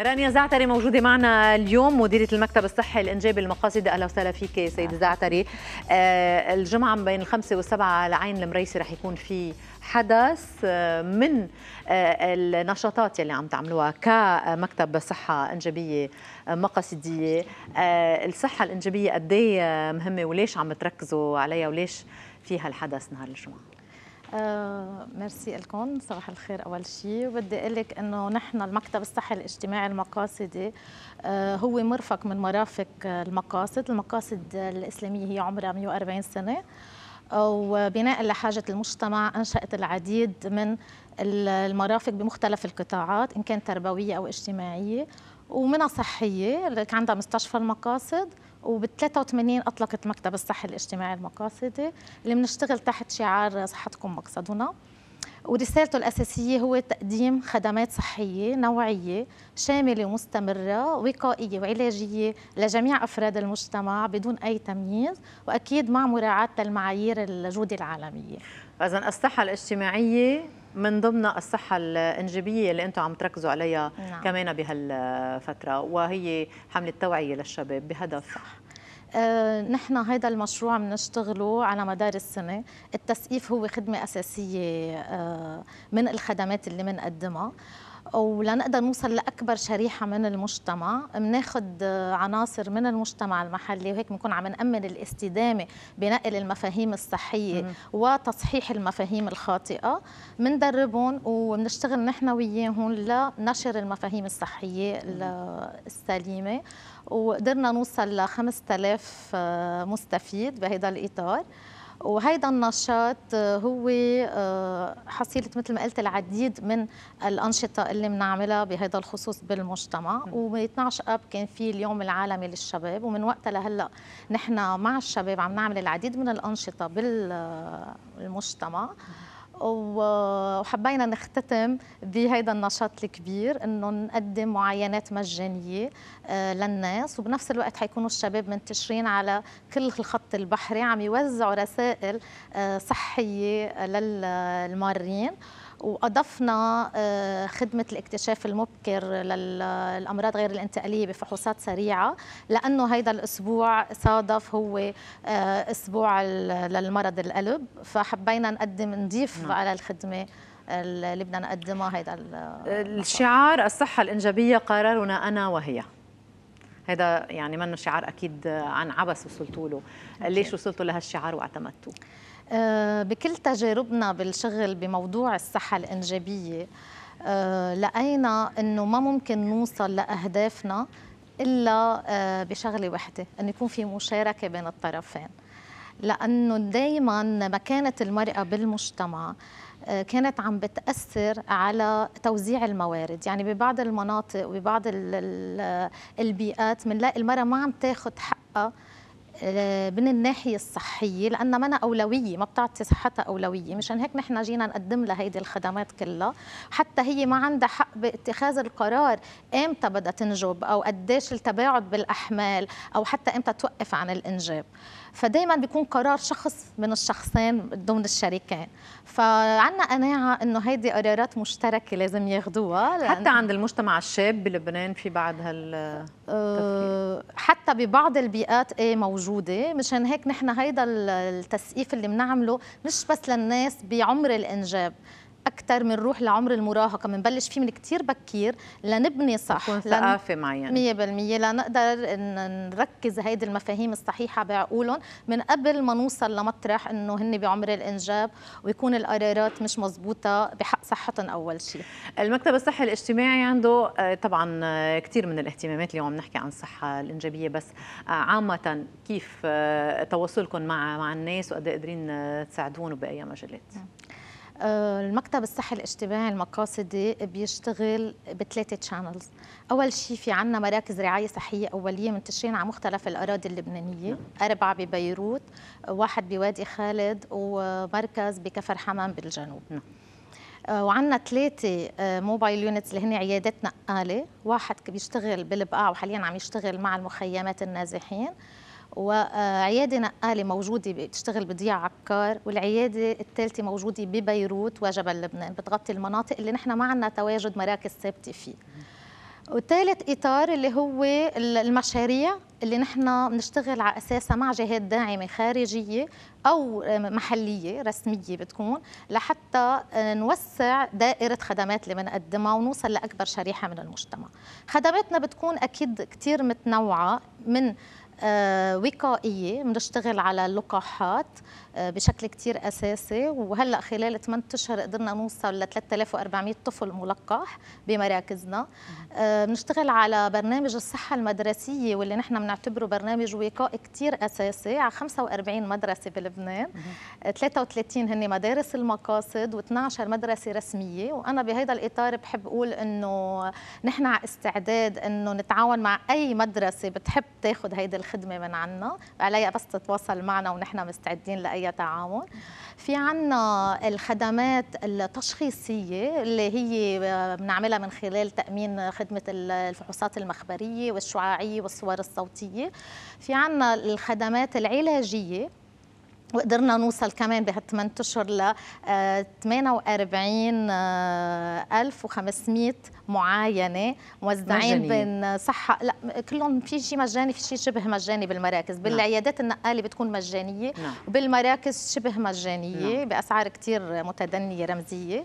رانيا زعتري موجودة معنا اليوم مديرة المكتب الصحي الإنجابي المقاصد أهلا وسهلا فيك سيدة زعتري آه، الجمعة بين الخمسة والسبعة على عين المريسي رح يكون في حدث آه، من آه، النشاطات يلي عم تعملوها كمكتب صحة إنجابية مقاصدية الصحة الإنجابية قد إيه مهمة وليش عم تركزوا عليها وليش في هالحدث نهار الجمعة آه، ميرسي لكم صباح الخير اول شيء وبدي اقول لك انه نحن المكتب الصحي الاجتماعي المقاصدي آه هو مرفق من مرافق آه، المقاصد المقاصد الاسلاميه هي عمرها 140 سنه وبناء لحاجة المجتمع أنشأت العديد من المرافق بمختلف القطاعات إن كان تربوية أو اجتماعية ومنها صحية عندها مستشفى المقاصد وبال 83 اطلقت مكتب الصحه الاجتماعي المقاصدي اللي بنشتغل تحت شعار صحتكم مقصدنا ورسالته الأساسية هو تقديم خدمات صحية نوعية شاملة ومستمرة وقائية وعلاجية لجميع أفراد المجتمع بدون أي تمييز وأكيد مع مراعاة المعايير الجودة العالمية إذا الصحة الاجتماعية من ضمن الصحة الإنجابية اللي أنتم عم تركزوا عليها نعم. كمان بهالفترة وهي حملة توعية للشباب بهدف صح. أه نحن هذا المشروع بنشتغله على مدار السنة التسقيف هو خدمة أساسية أه من الخدمات اللي بنقدمها ولنقدر نوصل لاكبر شريحه من المجتمع بناخذ عناصر من المجتمع المحلي وهيك بنكون عم نامن الاستدامه بنقل المفاهيم الصحيه مم. وتصحيح المفاهيم الخاطئه بندربهم وبنشتغل نحن وياهم لنشر المفاهيم الصحيه السليمه وقدرنا نوصل ل 5000 آه، مستفيد بهذا الاطار وهيدا النشاط آه، هو آه، حصيلة مثل ما قلت العديد من الأنشطة اللي بنعملها بهذا الخصوص بالمجتمع ومن 12 أب كان في اليوم العالمي للشباب ومن وقتها لهلا نحن مع الشباب عم نعمل العديد من الأنشطة بالمجتمع آه، وحبينا نختتم بهيدا النشاط الكبير انه نقدم معاينات مجانيه آه، للناس وبنفس الوقت حيكونوا الشباب منتشرين على كل الخط البحري عم يوزعوا رسائل آه، صحيه للمارين واضفنا آه، خدمه الاكتشاف المبكر للامراض غير الانتقاليه بفحوصات سريعه لانه هذا الاسبوع صادف هو آه، اسبوع للمرض القلب فحبينا نقدم نضيف نعم. على الخدمه اللي بدنا نقدمها هيدا الشعار الصحه الانجابيه قرارنا انا وهي هذا يعني منه شعار اكيد عن عبس وصلتوا له ليش وصلتوا لهالشعار واعتمدتوه آه، بكل تجاربنا بالشغل بموضوع الصحة الإنجابية آه، لقينا أنه ما ممكن نوصل لأهدافنا إلا آه، بشغلة وحدة أن يكون في مشاركة بين الطرفين لأنه دايما مكانة المرأة بالمجتمع كانت عم بتأثر على توزيع الموارد يعني ببعض المناطق وببعض البيئات بنلاقي المرأة ما عم تاخذ حقها آه، من الناحيه الصحيه لانها منا اولويه ما بتعطي صحتها اولويه مشان هيك نحن جينا نقدم لها هيدي الخدمات كلها حتى هي ما عندها حق باتخاذ القرار امتى بدها تنجب او قديش التباعد بالاحمال او حتى امتى توقف عن الانجاب فدائما بيكون قرار شخص من الشخصين ضمن الشريكين فعنا قناعه انه هيدي قرارات مشتركه لازم ياخذوها حتى عند المجتمع الشاب بلبنان في بعد هال أه حتى ببعض البيئات ايه موجوده مشان هيك نحن هيدا التسقيف اللي بنعمله مش بس للناس بعمر الانجاب اكثر من روح لعمر المراهقه بنبلش فيه من كثير بكير لنبني صح تكون ثقافه معينه 100% لنقدر نركز هيدي المفاهيم الصحيحه بعقولهم من قبل ما نوصل لمطرح انه هن بعمر الانجاب ويكون القرارات مش مزبوطه بحق صحتهم اول شيء المكتب الصحي الاجتماعي عنده آه، طبعا آه، كثير من الاهتمامات اليوم عم نحكي عن الصحه الانجابيه بس آه، عامه كيف تواصلكم مع مع الناس وقد إيه قادرين تساعدون باي مجالات نعم. آه، المكتب الصحي الاجتماعي المقاصدي بيشتغل بثلاثه تشانلز اول شيء في عنا مراكز رعايه صحيه اوليه منتشرين على مختلف الاراضي اللبنانيه نعم. اربعه ببيروت واحد بوادي خالد ومركز بكفر حمام بالجنوب نعم. آه، وعندنا ثلاثة موبايل آه، يونتس اللي هن عيادات نقالة، واحد بيشتغل بالبقاع وحاليا عم يشتغل مع المخيمات النازحين، وعياده نقاله موجوده بتشتغل بضياع عكار والعياده الثالثه موجوده ببيروت وجبل لبنان بتغطي المناطق اللي نحن ما عندنا تواجد مراكز ثابته فيه وثالث اطار اللي هو المشاريع اللي نحن بنشتغل على اساسها مع جهات داعمه خارجيه او محليه رسميه بتكون لحتى آه، نوسع دائره خدمات اللي بنقدمها ونوصل لاكبر شريحه من المجتمع. خدماتنا بتكون اكيد كثير متنوعه من آه، وقائيه بنشتغل على اللقاحات آه، بشكل كتير اساسي وهلا خلال 8 اشهر قدرنا نوصل ل 3400 طفل ملقح بمراكزنا آه، بنشتغل على برنامج الصحه المدرسيه واللي نحن بنعتبره برنامج وقائي كتير اساسي على 45 مدرسه بلبنان 33 هن مدارس المقاصد و12 مدرسه رسميه وانا بهذا الاطار بحب اقول انه نحن على استعداد انه نتعاون مع اي مدرسه بتحب تاخذ هيدي خدمه من عنا عليها بس تتواصل معنا ونحن مستعدين لاي تعاون في عنا الخدمات التشخيصيه اللي هي بنعملها من خلال تامين خدمه الفحوصات المخبريه والشعاعيه والصور الصوتيه في عنا الخدمات العلاجيه وقدرنا نوصل كمان بهالثمان اشهر ل 48500 آه، آه، معاينه موزعين بين صحه لا كلهم في شيء مجاني في شيء شبه مجاني بالمراكز نعم. بالعيادات النقاله بتكون مجانيه نعم. وبالمراكز شبه مجانيه نعم. باسعار كثير متدنيه رمزيه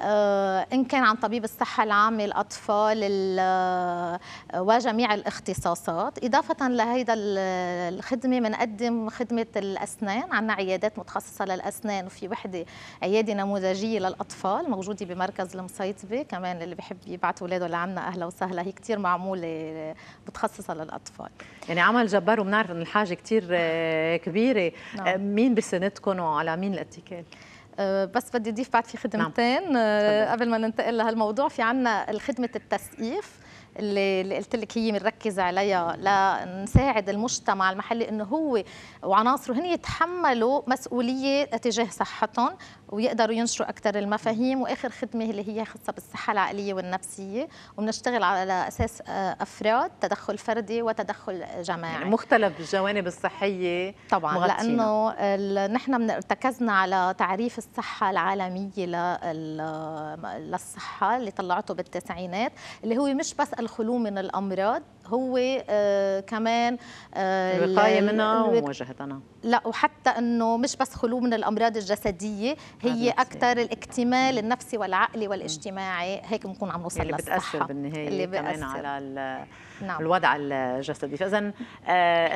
آه، إن كان عن طبيب الصحة العامة الأطفال آه، وجميع الاختصاصات إضافة لهيدا الخدمة بنقدم خدمة الأسنان عنا عيادات متخصصة للأسنان وفي وحدة عيادة نموذجية للأطفال موجودة بمركز المصيطبة كمان اللي بحب يبعث أولاده لعنا أهلا وسهلا هي كتير معمولة متخصصة للأطفال يعني عمل جبار وبنعرف أن الحاجة كتير آه، كبيرة نعم. مين بسنتكم وعلى مين الاتكال؟ آه، بس بدي اضيف بعد في خدمتين نعم. آه، قبل ما ننتقل لهالموضوع في عنا خدمه التسقيف اللي قلت لك هي بنركز عليها لنساعد المجتمع المحلي انه هو وعناصره هن يتحملوا مسؤوليه تجاه صحتهم ويقدروا ينشروا اكثر المفاهيم واخر خدمه اللي هي خاصه بالصحه العقليه والنفسيه وبنشتغل على اساس آه، افراد تدخل فردي وتدخل جماعي يعني مختلف الجوانب الصحيه طبعا مغطينا. لانه نحن ارتكزنا على تعريف الصحه العالميه للصحه اللي طلعته بالتسعينات اللي هو مش بس الخلو من الأمراض هو آه، كمان آه، الوقايه منها ومواجهتنا لا وحتى انه مش بس خلو من الامراض الجسديه هي اكثر الاكتمال النفسي والعقلي والاجتماعي هيك بنكون عم نوصل اللي للصحه بتاثر بالنهايه اللي بتأثر. كمان على نعم. الوضع الجسدي فاذا آه نعم.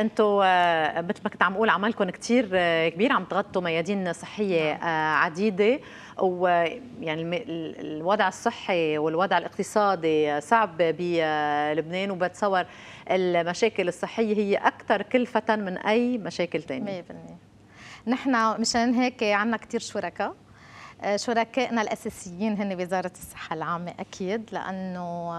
انتم آه مثل ما كنت عم اقول عملكم كثير آه كبير عم تغطوا ميادين صحيه نعم. آه عديده ويعني الوضع الصحي والوضع الاقتصادي صعب بلبنان آه، وبتصور بتصور المشاكل الصحيه هي اكثر كلفه من اي مشاكل ثانيه 100% نحن مشان هيك عندنا كثير شركاء آه، شركائنا الاساسيين هن وزاره الصحه العامه اكيد لانه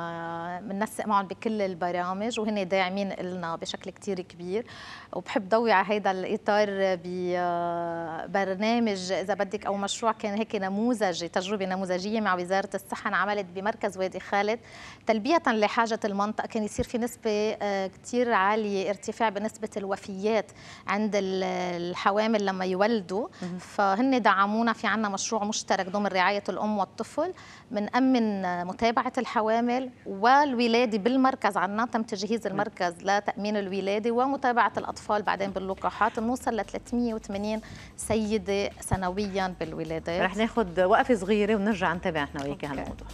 بننسق آه، معهم بكل البرامج وهن داعمين لنا بشكل كثير كبير وبحب ضوي على هذا الاطار ببرنامج آه، اذا بدك او مشروع كان هيك نموذجي تجربه نموذجيه مع وزاره الصحه انعملت بمركز وادي خالد تلبيه لحاجه المنطقه كان يصير في نسبه كثير عاليه ارتفاع بنسبه الوفيات عند الحوامل لما يولدوا فهن دعمونا في عنا مشروع مشترك ضمن رعاية الأم والطفل بنأمن متابعة الحوامل والولادة بالمركز عنا تم تجهيز المركز لتأمين الولادة ومتابعة الأطفال بعدين باللقاحات بنوصل ل 380 سيدة سنويا بالولادة رح ناخذ وقفة صغيرة ونرجع نتابع احنا وياك هالموضوع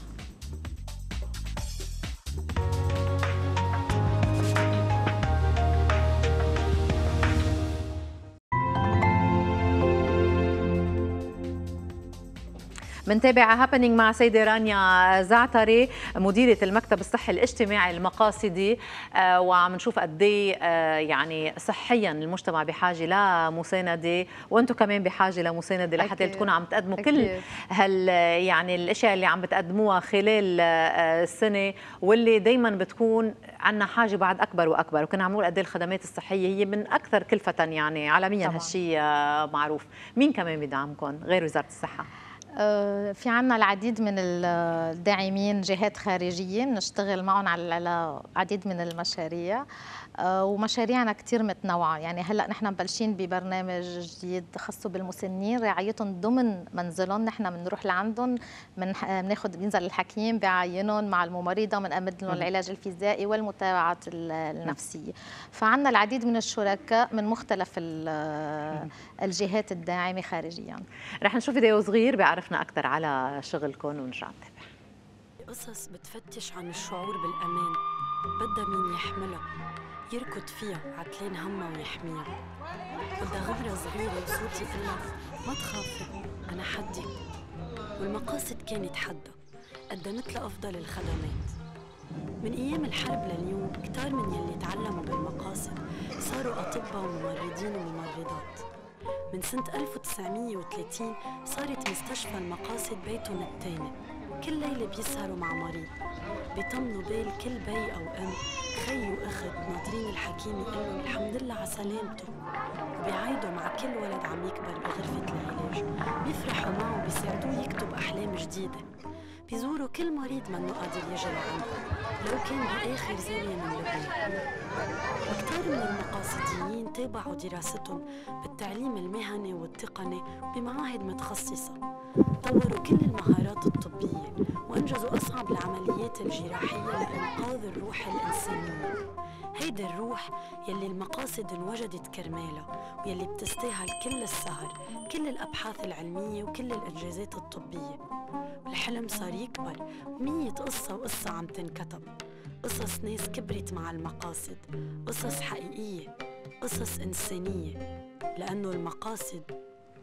منتابع هابنينج مع سيدة رانيا زعتري مديرة المكتب الصحي الاجتماعي المقاصدي آه، وعم نشوف قد إيه، آه، يعني صحيا المجتمع بحاجة لمساندة وانتم كمان بحاجة لمساندة لحتى تكونوا عم تقدموا كل هال يعني الاشياء اللي عم بتقدموها خلال آه، السنة واللي دائما بتكون عنا حاجة بعد أكبر وأكبر وكنا عم نقول قد إيه الخدمات الصحية هي من أكثر كلفة يعني عالميا هالشيء معروف مين كمان بدعمكم غير وزارة الصحة آه، في عنا العديد من الداعمين جهات خارجية بنشتغل معهم على عديد من المشاريع آه، ومشاريعنا كثير متنوعة يعني هلأ نحن مبلشين ببرنامج جديد خاصه بالمسنين رعايتهم ضمن منزلهم نحن بنروح لعندهم بناخذ بينزل الحكيم بعينهم مع الممرضة بنأمد لهم العلاج الفيزيائي والمتابعة النفسية فعندنا العديد من الشركاء من مختلف الجهات الداعمة خارجيا رح نشوف فيديو صغير بيعرفنا أكثر على شغلكم ونرجع نتابع قصص بتفتش عن الشعور بالأمان بدها مين يحملها يركض فيها عتلين همها ويحميها بدها غبرة صغيرة وصوتي قلها ما تخافي أنا حدي والمقاصد كانت حدها قدمت لها أفضل الخدمات من أيام الحرب لليوم كتار من يلي تعلموا بالمقاصد صاروا أطباء وممرضين وممرضات من سنة 1930 صارت مستشفى المقاصد بيتهم الثاني كل ليلة بيسهروا مع مريض بيطمنوا بال كل بي أو أم خي وأخت ناطرين الحكيم يقولوا الحمد لله على سلامته بيعايدوا مع كل ولد عم يكبر بغرفة العلاج بيفرحوا معه وبيساعدوه يكتب أحلام جديدة بيزوروا كل مريض منه قادر يجي لعنده لو كان بآخر زاوية من لبنان وكتار من المقاصديين تابعوا دراستهم بالتعليم المهني والتقني بمعاهد متخصصة طوروا كل المهارات الطبية وأنجزوا أصعب العمليات الجراحية لإنقاذ الروح الإنسانية هيدي الروح يلي المقاصد انوجدت كرمالها ويلي بتستاهل كل السهر كل الأبحاث العلمية وكل الإنجازات الطبية الحلم صار يكبر ومية قصة وقصة عم تنكتب قصص ناس كبرت مع المقاصد قصص حقيقية قصص إنسانية لأنه المقاصد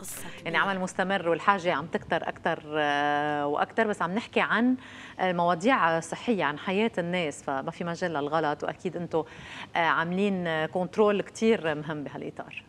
قصه يعني عمل مستمر والحاجه عم تكتر أكتر آه، وأكتر بس عم نحكي عن مواضيع صحيه عن حياه الناس فما في مجال للغلط واكيد انتم آه، عاملين كنترول كتير مهم بهالاطار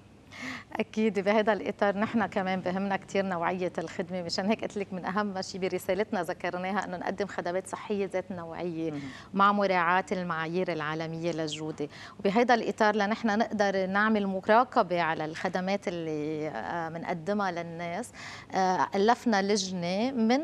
اكيد بهذا الاطار نحن كمان بهمنا كثير نوعيه الخدمه مشان هيك قلت لك من اهم شيء برسالتنا ذكرناها انه نقدم خدمات صحيه ذات نوعيه مع مراعاه المعايير العالميه للجوده وبهذا الاطار لنحن نقدر نعمل مراقبه على الخدمات اللي بنقدمها آه، للناس آه، الفنا لجنه من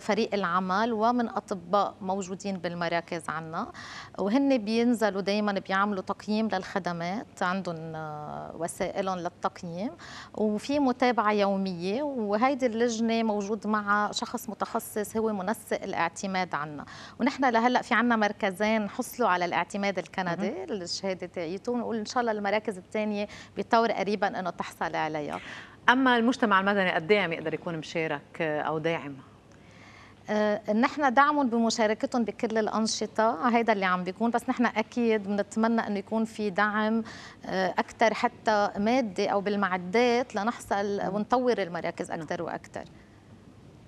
فريق العمل ومن اطباء موجودين بالمراكز عنا وهن بينزلوا دائما بيعملوا تقييم للخدمات عندهم آه، وسائلهم للتقييم ايام وفي متابعه يوميه وهيدي اللجنه موجود معها شخص متخصص هو منسق الاعتماد عنا ونحن لهلا في عنا مركزين حصلوا على الاعتماد الكندي الشهاده تاعيته ونقول ان شاء الله المراكز الثانيه بطور قريبا انه تحصل عليها اما المجتمع المدني قد ايه عم يقدر يكون مشارك او داعم آه، نحن دعمهم بمشاركتهم بكل الأنشطة هذا اللي عم بيكون بس نحن أكيد بنتمنى أنه يكون في دعم آه، أكثر حتى مادي أو بالمعدات لنحصل نعم. ونطور المراكز نعم. أكثر وأكثر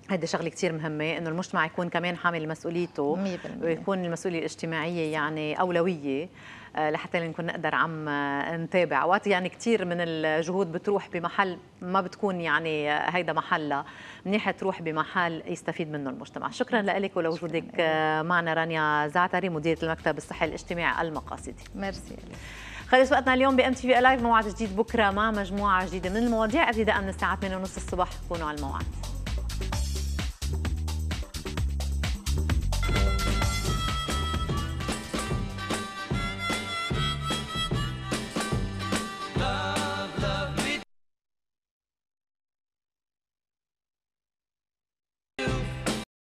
هذا شغله كثير مهمه انه المجتمع يكون كمان حامل مسؤوليته 100% ويكون المسؤوليه الاجتماعيه يعني اولويه آه، لحتى نكون نقدر عم نتابع وقت يعني كثير من الجهود بتروح بمحل ما بتكون يعني آه، هيدا محلها منيحة تروح بمحل يستفيد منه المجتمع شكرا لك ولوجودك آه، معنا رانيا زعتري مديرة المكتب الصحي الاجتماعي المقاصدي ميرسي خلص وقتنا اليوم بام تي في الايف موعد جديد بكره مع مجموعه جديده من المواضيع ابتداء من الساعه 8:30 الصبح كونوا على الموعد